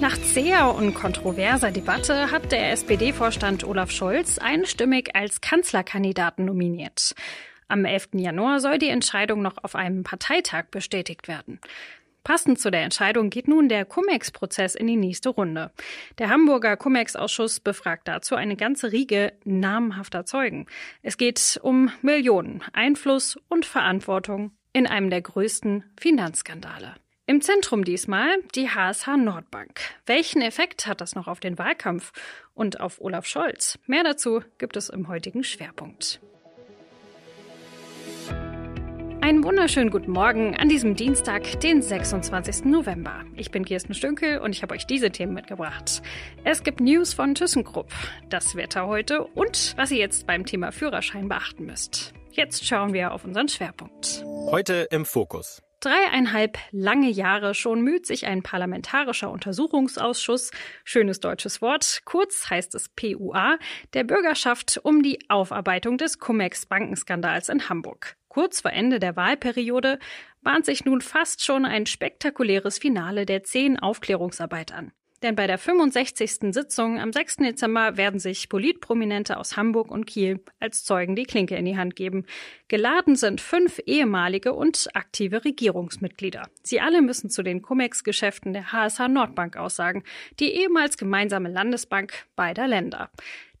Nach zäher und kontroverser Debatte hat der SPD-Vorstand Olaf Scholz einstimmig als Kanzlerkandidaten nominiert. Am 11. Januar soll die Entscheidung noch auf einem Parteitag bestätigt werden. Passend zu der Entscheidung geht nun der Cum-Ex-Prozess in die nächste Runde. Der Hamburger Cum-Ex-Ausschuss befragt dazu eine ganze Riege namhafter Zeugen. Es geht um Millionen, Einfluss und Verantwortung in einem der größten Finanzskandale. Im Zentrum diesmal die HSH Nordbank. Welchen Effekt hat das noch auf den Wahlkampf und auf Olaf Scholz? Mehr dazu gibt es im heutigen Schwerpunkt. Einen wunderschönen guten Morgen an diesem Dienstag, den 26. November. Ich bin Kirsten Stünkel und ich habe euch diese Themen mitgebracht. Es gibt News von ThyssenKrupp, das Wetter heute und was ihr jetzt beim Thema Führerschein beachten müsst. Jetzt schauen wir auf unseren Schwerpunkt. Heute im Fokus. Dreieinhalb lange Jahre schon müht sich ein parlamentarischer Untersuchungsausschuss, schönes deutsches Wort, kurz heißt es PUA, der Bürgerschaft um die Aufarbeitung des Cum-Ex-Bankenskandals in Hamburg. Kurz vor Ende der Wahlperiode bahnt sich nun fast schon ein spektakuläres Finale der zehn Aufklärungsarbeit an. Denn bei der 65. Sitzung am 6. Dezember werden sich Politprominente aus Hamburg und Kiel als Zeugen die Klinke in die Hand geben. Geladen sind fünf ehemalige und aktive Regierungsmitglieder. Sie alle müssen zu den Cum-Ex-Geschäften der HSH Nordbank aussagen, die ehemals gemeinsame Landesbank beider Länder.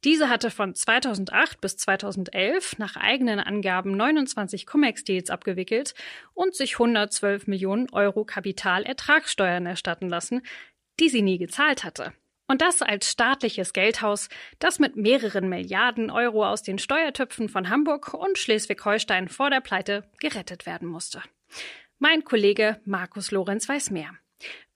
Diese hatte von 2008 bis 2011 nach eigenen Angaben 29 Cum-Ex-Deals abgewickelt und sich 112 Millionen Euro Kapitalertragssteuern erstatten lassen, die sie nie gezahlt hatte. Und das als staatliches Geldhaus, das mit mehreren Milliarden Euro aus den Steuertöpfen von Hamburg und Schleswig-Holstein vor der Pleite gerettet werden musste. Mein Kollege Markus Lorenz weiß mehr.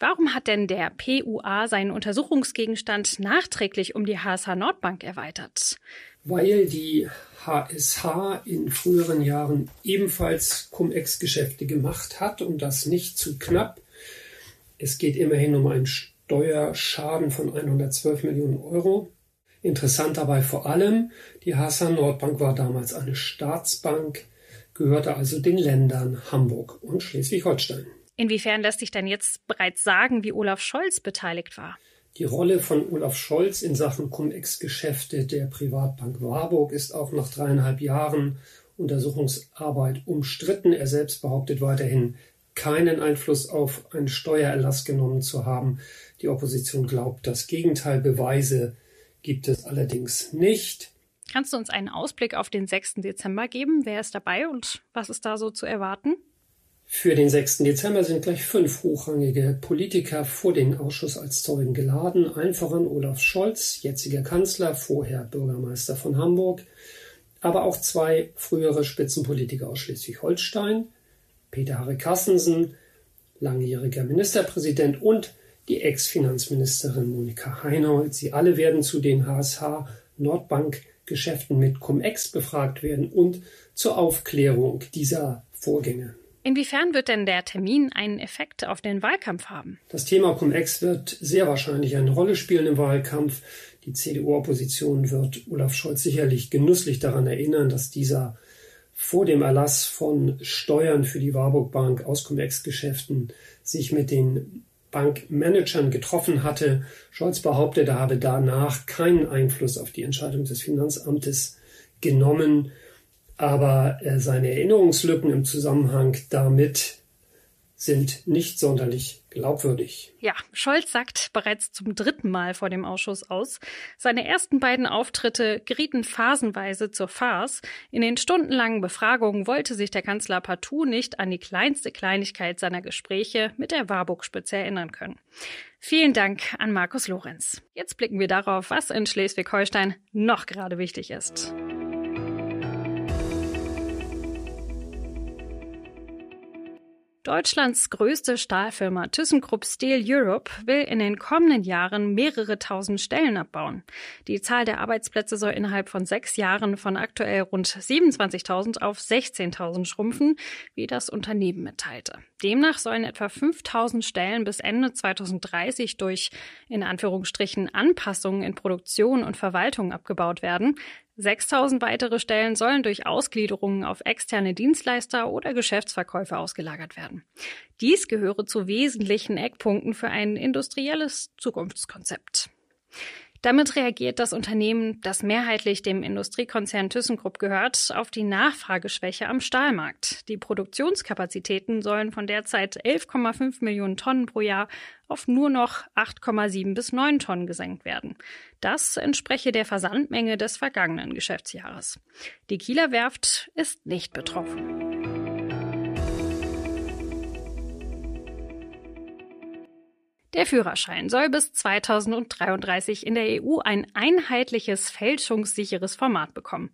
Warum hat denn der PUA seinen Untersuchungsgegenstand nachträglich um die HSH Nordbank erweitert? Weil die HSH in früheren Jahren ebenfalls Cum-Ex-Geschäfte gemacht hat und das nicht zu knapp. Es geht immerhin um ein Steuerschaden von 112 Millionen Euro. Interessant dabei vor allem, die Hassan Nordbank war damals eine Staatsbank, gehörte also den Ländern Hamburg und Schleswig-Holstein. Inwiefern lässt sich denn jetzt bereits sagen, wie Olaf Scholz beteiligt war? Die Rolle von Olaf Scholz in Sachen Cum-Ex-Geschäfte der Privatbank Warburg ist auch nach dreieinhalb Jahren Untersuchungsarbeit umstritten. Er selbst behauptet weiterhin, keinen Einfluss auf einen Steuererlass genommen zu haben. Die Opposition glaubt das Gegenteil. Beweise gibt es allerdings nicht. Kannst du uns einen Ausblick auf den 6. Dezember geben? Wer ist dabei und was ist da so zu erwarten? Für den 6. Dezember sind gleich fünf hochrangige Politiker vor den Ausschuss als Zeugen geladen, allen voran Olaf Scholz, jetziger Kanzler, vorher Bürgermeister von Hamburg, aber auch zwei frühere Spitzenpolitiker aus Schleswig-Holstein, Peter Harry Carstensen, langjähriger Ministerpräsident und die Ex-Finanzministerin Monika Heinold. Sie alle werden zu den HSH Nordbank Geschäften mit Cum-Ex befragt werden und zur Aufklärung dieser Vorgänge. Inwiefern wird denn der Termin einen Effekt auf den Wahlkampf haben? Das Thema Cum-Ex wird sehr wahrscheinlich eine Rolle spielen im Wahlkampf. Die CDU-Opposition wird Olaf Scholz sicherlich genüsslich daran erinnern, dass dieser vor dem Erlass von Steuern für die Warburg Bank aus cum geschäften sich mit den Bankmanagern getroffen hatte. Scholz behauptet, er habe danach keinen Einfluss auf die Entscheidung des Finanzamtes genommen, aber äh, seine Erinnerungslücken im Zusammenhang damit sind nicht sonderlich glaubwürdig. Ja, Scholz sagt bereits zum dritten Mal vor dem Ausschuss aus. Seine ersten beiden Auftritte gerieten phasenweise zur Farce. In den stundenlangen Befragungen wollte sich der Kanzler partout nicht an die kleinste Kleinigkeit seiner Gespräche mit der Warburg-Spitze erinnern können. Vielen Dank an Markus Lorenz. Jetzt blicken wir darauf, was in Schleswig-Holstein noch gerade wichtig ist. Deutschlands größte Stahlfirma ThyssenKrupp Steel Europe will in den kommenden Jahren mehrere tausend Stellen abbauen. Die Zahl der Arbeitsplätze soll innerhalb von sechs Jahren von aktuell rund 27.000 auf 16.000 schrumpfen, wie das Unternehmen mitteilte. Demnach sollen etwa 5.000 Stellen bis Ende 2030 durch in Anführungsstrichen Anpassungen in Produktion und Verwaltung abgebaut werden. 6000 weitere Stellen sollen durch Ausgliederungen auf externe Dienstleister oder Geschäftsverkäufe ausgelagert werden. Dies gehöre zu wesentlichen Eckpunkten für ein industrielles Zukunftskonzept. Damit reagiert das Unternehmen, das mehrheitlich dem Industriekonzern ThyssenKrupp gehört, auf die Nachfrageschwäche am Stahlmarkt. Die Produktionskapazitäten sollen von derzeit 11,5 Millionen Tonnen pro Jahr auf nur noch 8,7 bis 9 Tonnen gesenkt werden. Das entspreche der Versandmenge des vergangenen Geschäftsjahres. Die Kieler Werft ist nicht betroffen. Der Führerschein soll bis 2033 in der EU ein einheitliches, fälschungssicheres Format bekommen.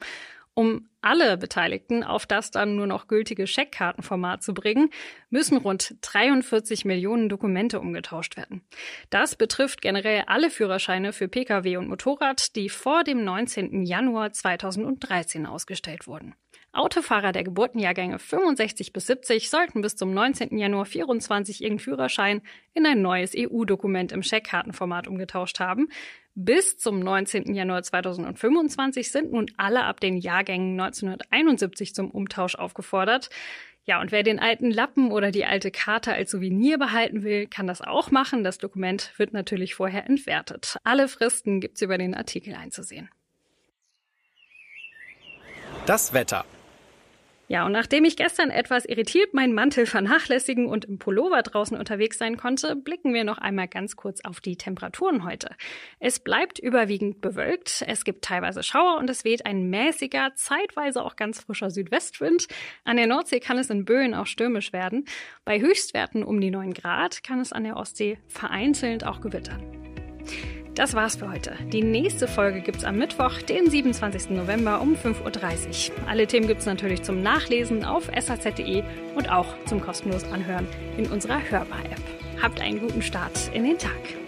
Um alle Beteiligten auf das dann nur noch gültige Scheckkartenformat zu bringen, müssen rund 43 Millionen Dokumente umgetauscht werden. Das betrifft generell alle Führerscheine für Pkw und Motorrad, die vor dem 19. Januar 2013 ausgestellt wurden. Autofahrer der Geburtenjahrgänge 65 bis 70 sollten bis zum 19. Januar 24 ihren Führerschein in ein neues EU-Dokument im Scheckkartenformat umgetauscht haben. Bis zum 19. Januar 2025 sind nun alle ab den Jahrgängen 1971 zum Umtausch aufgefordert. Ja, und wer den alten Lappen oder die alte Karte als Souvenir behalten will, kann das auch machen. Das Dokument wird natürlich vorher entwertet. Alle Fristen gibt es über den Artikel einzusehen. Das Wetter. Ja, und nachdem ich gestern etwas irritiert meinen Mantel vernachlässigen und im Pullover draußen unterwegs sein konnte, blicken wir noch einmal ganz kurz auf die Temperaturen heute. Es bleibt überwiegend bewölkt, es gibt teilweise Schauer und es weht ein mäßiger, zeitweise auch ganz frischer Südwestwind. An der Nordsee kann es in Böen auch stürmisch werden. Bei Höchstwerten um die 9 Grad kann es an der Ostsee vereinzelt auch gewittern. Das war's für heute. Die nächste Folge gibt's am Mittwoch, den 27. November um 5.30 Uhr. Alle Themen gibt's natürlich zum Nachlesen auf saz.de und auch zum kostenlos Anhören in unserer Hörbar-App. Habt einen guten Start in den Tag.